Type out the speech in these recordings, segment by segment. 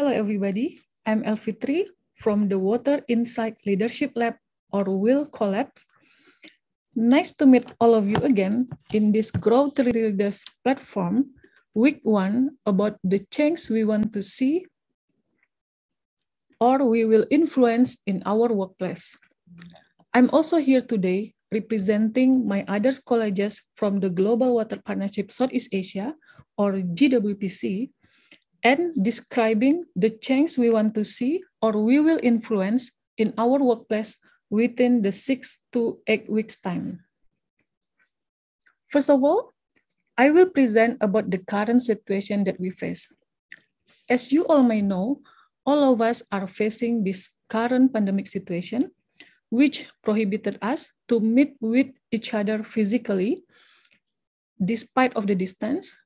Hello, everybody. I'm Elfitri from the Water Insight Leadership Lab, or WILL Collapse. Nice to meet all of you again in this Growth Leaders platform, week one, about the change we want to see or we will influence in our workplace. I'm also here today representing my other colleagues from the Global Water Partnership Southeast Asia, or GWPC, and describing the change we want to see or we will influence in our workplace within the six to eight weeks time. First of all, I will present about the current situation that we face. As you all may know, all of us are facing this current pandemic situation, which prohibited us to meet with each other physically, despite of the distance.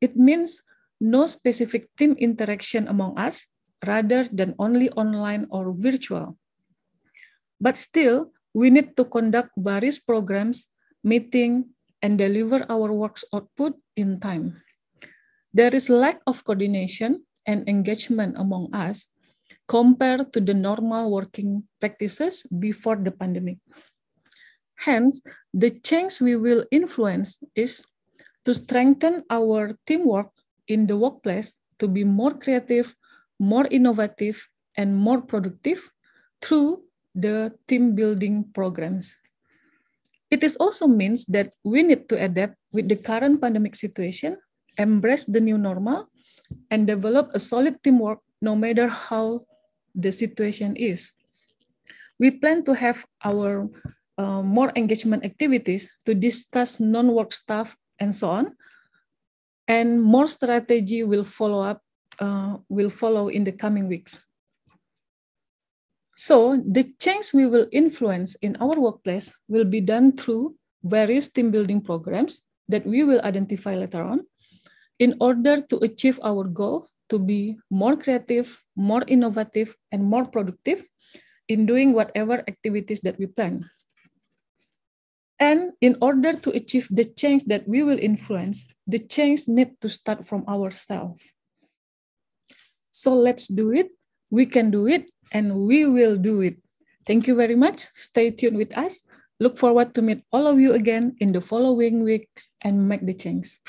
It means no specific team interaction among us rather than only online or virtual. But still, we need to conduct various programs, meeting, and deliver our work's output in time. There is lack of coordination and engagement among us compared to the normal working practices before the pandemic. Hence, the change we will influence is to strengthen our teamwork in the workplace to be more creative, more innovative, and more productive through the team building programs. It is also means that we need to adapt with the current pandemic situation, embrace the new normal, and develop a solid teamwork no matter how the situation is. We plan to have our uh, more engagement activities to discuss non-work stuff and so on and more strategy will follow up uh, will follow in the coming weeks so the change we will influence in our workplace will be done through various team building programs that we will identify later on in order to achieve our goal to be more creative more innovative and more productive in doing whatever activities that we plan and in order to achieve the change that we will influence, the change need to start from ourselves. So let's do it. We can do it and we will do it. Thank you very much. Stay tuned with us. Look forward to meet all of you again in the following weeks and make the change.